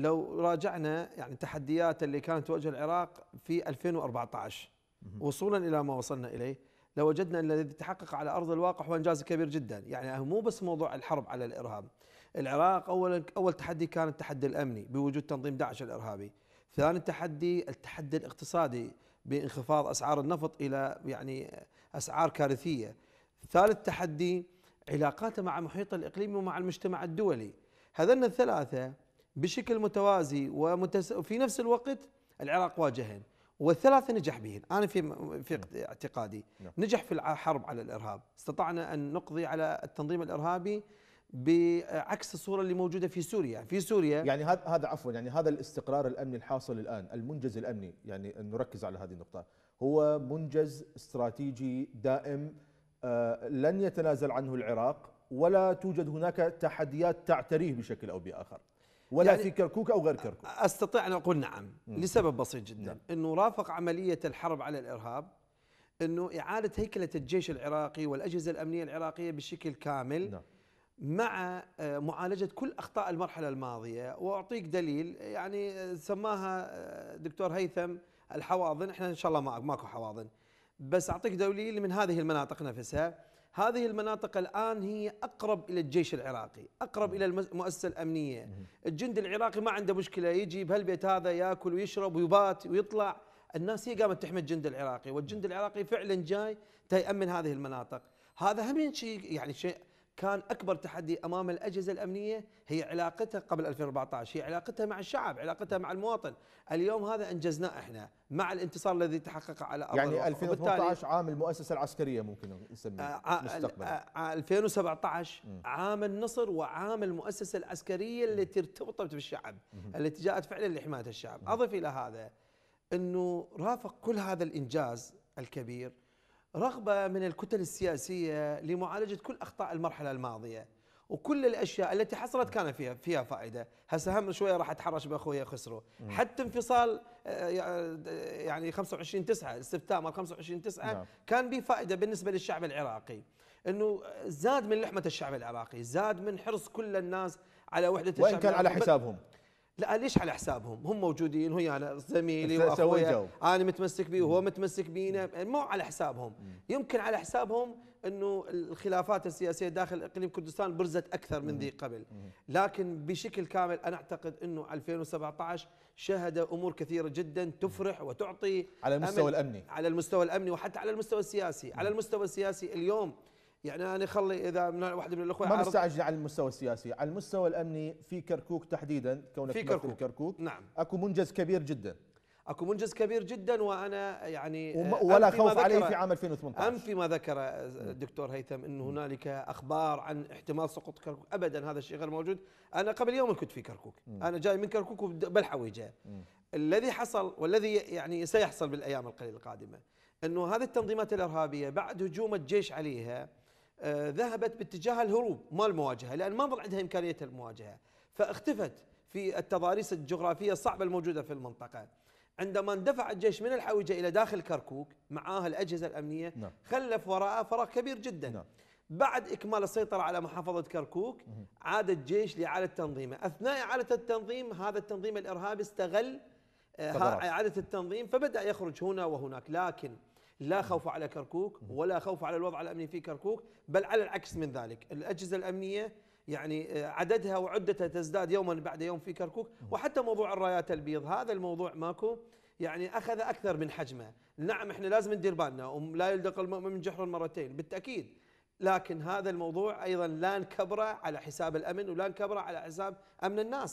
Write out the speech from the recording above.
لو راجعنا يعني التحديات اللي كانت تواجه العراق في 2014 وصولا الى ما وصلنا اليه لوجدنا الذي تحقق على ارض الواقع هو انجاز كبير جدا، يعني مو بس موضوع الحرب على الارهاب. العراق اول اول تحدي كان التحدي الامني بوجود تنظيم داعش الارهابي. ثاني تحدي التحدي الاقتصادي بانخفاض اسعار النفط الى يعني اسعار كارثيه. ثالث تحدي علاقاته مع محيطه الاقليمي ومع المجتمع الدولي. هذن الثلاثه بشكل متوازي ومتس... وفي نفس الوقت العراق واجهن والثلاثة نجح بهن أنا في في نعم. اعتقادي نعم. نجح في الحرب على الإرهاب استطعنا أن نقضي على التنظيم الإرهابي بعكس الصوره اللي موجوده في سوريا في سوريا يعني هذا هذا عفوا يعني هذا الاستقرار الامني الحاصل الان المنجز الامني يعني نركز على هذه النقطه هو منجز استراتيجي دائم آه لن يتنازل عنه العراق ولا توجد هناك تحديات تعتريه بشكل او باخر ولا يعني في كركوك أو غير كركوك أستطيع أن أقول نعم مم. لسبب بسيط جدا نعم. أنه رافق عملية الحرب على الإرهاب أنه إعادة هيكلة الجيش العراقي والأجهزة الأمنية العراقية بشكل كامل نعم. مع آه، معالجة كل أخطاء المرحلة الماضية وأعطيك دليل يعني آه، سماها آه، دكتور هيثم الحواضن احنا إن شاء الله ما ماكو حواضن بس أعطيك دليل من هذه المناطق نفسها هذه المناطق الآن هي أقرب إلى الجيش العراقي أقرب إلى المؤسسة الأمنية الجندي العراقي ما عنده مشكلة يجي بهالبيت هذا يأكل ويشرب ويبات ويطلع الناس هي قامت تحمي الجند العراقي والجند العراقي فعلا جاي تيأمن هذه المناطق هذا هم شيء يعني شيء كان اكبر تحدي امام الاجهزه الامنيه هي علاقتها قبل 2014 هي علاقتها مع الشعب، علاقتها مع المواطن، اليوم هذا انجزناه احنا مع الانتصار الذي تحقق على ارض يعني 2018 عام المؤسسه العسكريه ممكن نسميه آه،, آه مستقبلا آه 2017 آه، عام النصر وعام المؤسسه العسكريه التي ارتبطت بالشعب، التي جاءت فعلا لحمايه الشعب، اضف الى هذا انه رافق كل هذا الانجاز الكبير رغبة من الكتل السياسية لمعالجة كل أخطاء المرحلة الماضية وكل الأشياء التي حصلت كان فيها فيها فائدة هسه هم شوية راح أتحرش بأخويا خسرو حتى انفصال آه، آه، يعني 25 9 استفتاء مال 25 9 نعم. كان به فائدة بالنسبة للشعب العراقي انه زاد من لحمه الشعب العراقي، زاد من حرص كل الناس على وحده الشعب وان كان على حسابهم لا ليش على حسابهم هم موجودين ويانا انا زميلي واخويا انا متمسك به وهو متمسك بينا يعني مو على حسابهم يمكن على حسابهم انه الخلافات السياسيه داخل اقليم كردستان برزت اكثر من ذي قبل لكن بشكل كامل انا اعتقد انه 2017 شهد امور كثيره جدا تفرح وتعطي على المستوى الامني على المستوى الامني وحتى على المستوى السياسي على المستوى السياسي اليوم يعني انا خلي اذا من واحد من الاخوه ما مستعجل على المستوى السياسي على المستوى الامني في كركوك تحديدا كونك في كركوك. كركوك نعم اكو منجز كبير جدا اكو منجز كبير جدا وانا يعني آه، ولا خوف عليه في عام 2018 أم فيما ذكر الدكتور آه، هيثم أن هنالك أخبار عن احتمال سقوط كركوك أبدا هذا الشيء غير موجود أنا قبل يوم كنت في كركوك م. أنا جاي من كركوك بالحويجه الذي حصل والذي يعني سيحصل بالأيام القليلة القادمة أنه هذه التنظيمات الإرهابية بعد هجوم الجيش عليها آه، ذهبت باتجاه الهروب ما المواجهه لان ما ظل عندها امكانيه المواجهه فاختفت في التضاريس الجغرافيه الصعبه الموجوده في المنطقه عندما اندفع الجيش من الحويجه الى داخل كركوك معاه الاجهزه الامنيه نعم. خلف وراءه فراغ كبير جدا نعم. بعد اكمال السيطره على محافظه كركوك عاد الجيش لاعاده تنظيمه، اثناء اعاده التنظيم هذا التنظيم الارهابي استغل آه، اعاده التنظيم فبدا يخرج هنا وهناك، لكن لا خوف على كركوك ولا خوف على الوضع الامني في كركوك بل على العكس من ذلك الاجهزه الامنيه يعني آه، عددها وعدتها تزداد يوما بعد يوم في كركوك وحتى موضوع الرايات البيض هذا الموضوع ماكو يعني اخذ اكثر من حجمه نعم احنا لازم ندير بالنا ولا يلدق المؤمن من جحر مرتين بالتاكيد لكن هذا الموضوع ايضا لا نكبره على حساب الامن ولا نكبره على حساب امن الناس